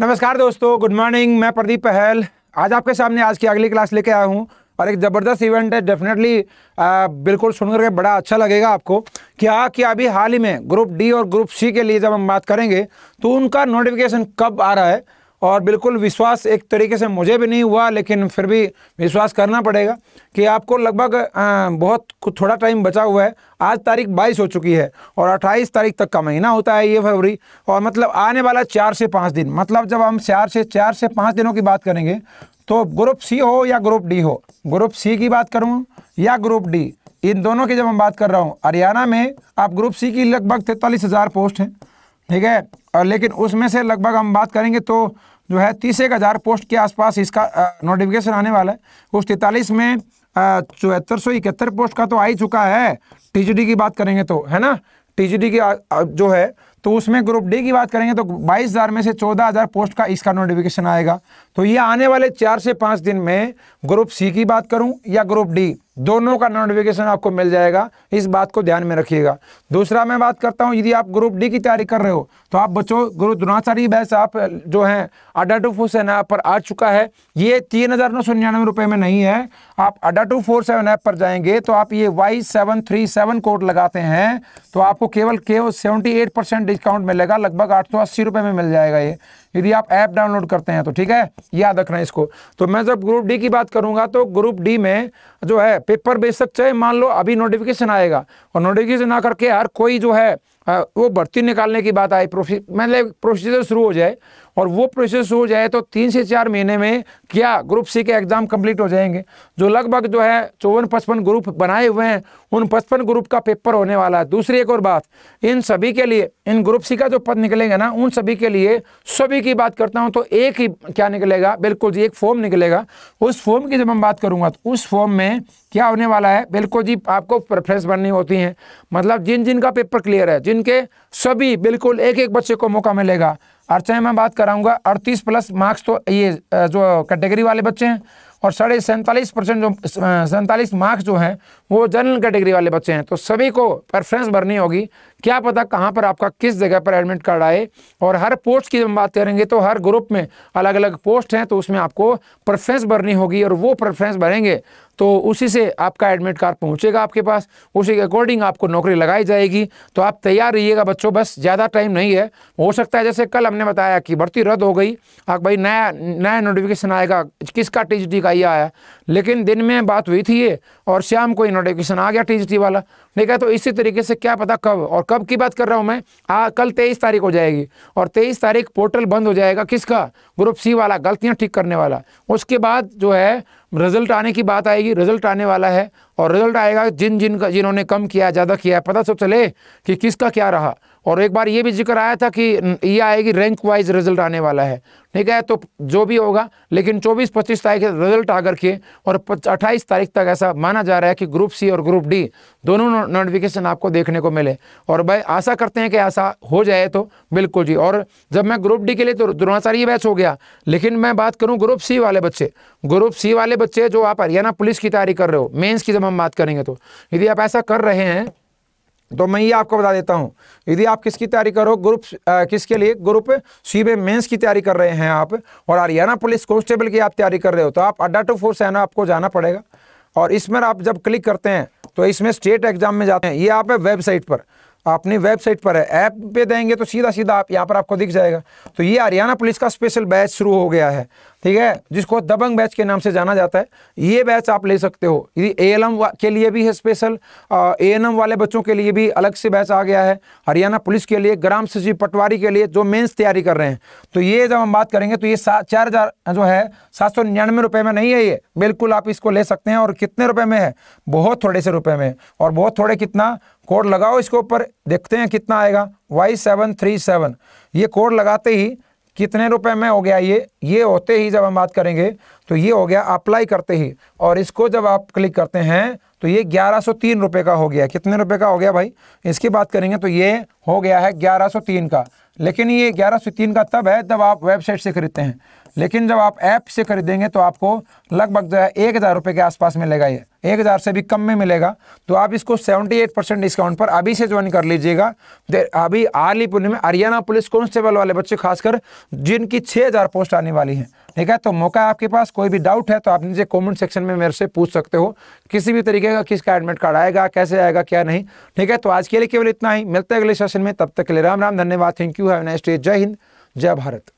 नमस्कार दोस्तों good morning मैं प्रदीप पहल आज आपके सामने आज की अगली क्लास लेके आया हूँ और एक ज़बरदस्त इवेंट है डेफिनेटली बिल्कुल सुन करके बड़ा अच्छा लगेगा आपको क्या कि अभी हाल ही में ग्रुप डी और ग्रुप सी के लिए जब हम बात करेंगे तो उनका नोटिफिकेशन कब आ रहा है और बिल्कुल विश्वास एक तरीके से मुझे भी नहीं हुआ लेकिन फिर भी विश्वास करना पड़ेगा कि आपको लगभग बहुत थोड़ा टाइम बचा हुआ है आज तारीख 22 हो चुकी है और 28 तारीख तक का महीना होता है ये फरवरी और मतलब आने वाला चार से पाँच दिन मतलब जब हम चार से चार से पाँच दिनों की बात करेंगे तो ग्रुप सी हो या ग्रुप डी हो ग्रुप सी की बात करूँ या ग्रुप डी इन दोनों की जब हम बात कर रहा हूँ हरियाणा में आप ग्रुप सी की लगभग तैंतालीस हज़ार पोस्ट हैं ठीक है और लेकिन उसमें से लगभग हम बात करेंगे तो जो है तीस एक हज़ार पोस्ट के आसपास इसका नोटिफिकेशन आने वाला है उस तैतालीस में चौहत्तर सौ इकहत्तर पोस्ट का तो आ ही चुका है टीजीडी की बात करेंगे तो है ना टीजीडी की जो है तो उसमें ग्रुप डी की बात करेंगे तो 22,000 में से 14,000 पोस्ट का इसका नोटिफिकेशन आएगा तो ये आने वाले चार से पाँच दिन में ग्रुप सी की बात करूं या ग्रुप डी दोनों का नोटिफिकेशन आपको मिल जाएगा इस बात को ध्यान में रखिएगा दूसरा मैं बात करता हूँ यदि आप ग्रुप डी की तैयारी कर रहे हो तो आप बच्चों गुरु द्रोणाचार्य बहस आप जो है Adda two four seven app पर आ चुका है ये तीन हज़ार नौ सौ निन्यानवे रुपए में नहीं है आप Adda two four seven app पर जाएंगे तो आप ये Y seven three seven code लगाते हैं तो आपको केवल केवल सेवेंटी एट परसेंट डिस्काउंट मिलेगा लगभग आठ सौ अस्सी रुपए में मिल जाएगा ये यदि आप ऐप डाउनलोड करते हैं तो ठीक है याद रखना इसको तो मैं जब ग्रुप डी की बात करूंगा तो ग्रुप डी में जो है पेपर बेशक चाहे मान लो अभी नोटिफिकेशन आएगा और नोटिफिकेशन आकर के यार कोई जो है वो भर्ती निकालने की बात आई प्रोसी मतलब प्रोसीजर शुरू हो जाए और वो प्रोसीजर शुरू हो जाए तो तीन से चार महीने में क्या ग्रुप सी के एग्ज़ाम कंप्लीट हो जाएंगे जो लगभग जो है चौवन पचपन ग्रुप बनाए हुए हैं उन पचपन ग्रुप का पेपर होने वाला है दूसरी एक और बात इन सभी के लिए इन ग्रुप सी का जो पद निकलेगा ना उन सभी के लिए सभी की बात करता हूँ तो एक ही क्या निकलेगा बिल्कुल जी एक फॉर्म निकलेगा उस फॉर्म की जब हम बात करूँगा तो उस फॉर्म में क्या होने वाला है बिल्कुल जी आपको प्रेफरेंस बननी होती है मतलब जिन जिन का पेपर क्लियर है जिन जिनके सभी बिल्कुल एक एक बच्चे को मौका मिलेगा और चाहे मैं बात कराऊंगा अड़तीस प्लस मार्क्स तो ये जो कैटेगरी वाले बच्चे हैं और साढ़े सैंतालीस परसेंट जो सैंतालीस मार्क्स जो हैं वो जनरल कैटेगरी वाले बच्चे हैं तो सभी को प्रेफरेंस भरनी होगी क्या पता कहाँ पर आपका किस जगह पर एडमिट कार्ड आए और हर पोस्ट की हम बात करेंगे तो हर ग्रुप में अलग अलग पोस्ट हैं तो उसमें आपको प्रेफरेंस भरनी होगी और वो प्रेफरेंस भरेंगे तो उसी से आपका एडमिट कार्ड पहुँचेगा आपके पास उसी के अकॉर्डिंग आपको नौकरी लगाई जाएगी तो आप तैयार रहिएगा बच्चों बस ज़्यादा टाइम नहीं है हो सकता है जैसे कल हमने बताया कि भर्ती रद्द हो गई आप भाई नया नया नोटिफिकेशन आएगा किसका टी का ये आया लेकिन दिन में बात हुई थी ये और शाम को ही नोटिफिकेशन आ गया टी वाला नहीं कहा तो इसी तरीके से क्या पता कब और कब की बात कर रहा हूँ मैं आ कल तेईस तारीख हो जाएगी और तेईस तारीख पोर्टल बंद हो जाएगा किसका ग्रुप सी वाला गलतियां ठीक करने वाला उसके बाद जो है रिजल्ट आने की बात आएगी रिजल्ट आने वाला है और रिजल्ट आएगा जिन जिन का जिन्होंने कम किया ज़्यादा किया पता सब चले कि किसका क्या रहा और एक बार ये भी जिक्र आया था कि ये आएगी रैंक वाइज रिजल्ट आने वाला है ठीक है तो जो भी होगा लेकिन 24-25 तारीख रिजल्ट आकर के और 28 तारीख तक ऐसा माना जा रहा है कि ग्रुप सी और ग्रुप डी दोनों नोटिफिकेशन आपको देखने को मिले और भाई आशा करते हैं कि ऐसा हो जाए तो बिल्कुल जी और जब मैं ग्रुप डी के लिए तो द्रोणाचार्य बैच हो गया लेकिन मैं बात करूँ ग्रुप सी वाले बच्चे ग्रुप सी वाले बच्चे जो आप हरियाणा पुलिस की तैयारी कर रहे हो मेन्स की टाइम हम बात करेंगे तो यदि आप ऐसा कर रहे हैं तो मैं ये आपको बता देता हूँ यदि आप किसकी तैयारी करो ग्रुप किसके लिए ग्रुप सी में मेंस की तैयारी कर रहे हैं आप और हरियाणा पुलिस कॉन्स्टेबल की आप तैयारी कर रहे हो तो आप अड्डा टू फोर सेना आपको जाना पड़ेगा और इसमें आप जब क्लिक करते हैं तो इसमें स्टेट एग्जाम में जाते हैं ये आप है वेबसाइट पर अपनी वेबसाइट पर है ऐप पे देंगे तो सीधा सीधा आप यहाँ पर आपको दिख जाएगा तो ये हरियाणा पुलिस का स्पेशल बैच शुरू हो गया है ठीक है जिसको दबंग बैच के नाम से जाना जाता है ये बैच आप ले सकते हो यदि ए के लिए भी है स्पेशल ए एन वाले बच्चों के लिए भी अलग से बैच आ गया है हरियाणा पुलिस के लिए ग्राम सचिव पटवारी के लिए जो मेंस तैयारी कर रहे हैं तो ये जब हम बात करेंगे तो ये चार हज़ार जो है सात सौ निन्यानवे रुपये में नहीं है ये बिल्कुल आप इसको ले सकते हैं और कितने रुपये में है बहुत थोड़े से रुपये में और बहुत थोड़े कितना कोड लगाओ इसके ऊपर देखते हैं कितना आएगा वाई सेवन थ्री सेवन ये कोड लगाते ही कितने रुपए में हो गया ये ये होते ही जब हम बात करेंगे तो ये हो गया अप्लाई करते ही और इसको जब आप क्लिक करते हैं तो ये ग्यारह सौ तीन रुपये का हो गया कितने रुपए का हो गया भाई इसकी बात करेंगे तो ये हो गया है ग्यारह सौ तीन का लेकिन ये ग्यारह सौ तीन का तब है जब आप वेबसाइट से खरीदते हैं लेकिन जब आप ऐप से खरीदेंगे तो आपको लगभग जो है एक हज़ार रुपये के आसपास मिलेगा ये एक हज़ार से भी कम में मिलेगा तो आप इसको सेवेंटी एट परसेंट डिस्काउंट पर अभी से ज्वाइन कर लीजिएगा अभी आली पुणे में हरियाणा पुलिस कॉन्स्टेबल वाले बच्चे खासकर जिनकी छः हज़ार पोस्ट आने वाली है ठीक है तो मौका है आपके पास कोई भी डाउट है तो आप नीचे कॉमेंट सेक्शन में मेरे से पूछ सकते हो किसी भी तरीके का किसका एडमिट कार्ड आएगा कैसे आएगा क्या नहीं ठीक है तो आज के लिए केवल इतना ही मिलते हैं अगले सेशन में तब तक के लिए राम राम धन्यवाद thank you have nice day जय हिंद जय भारत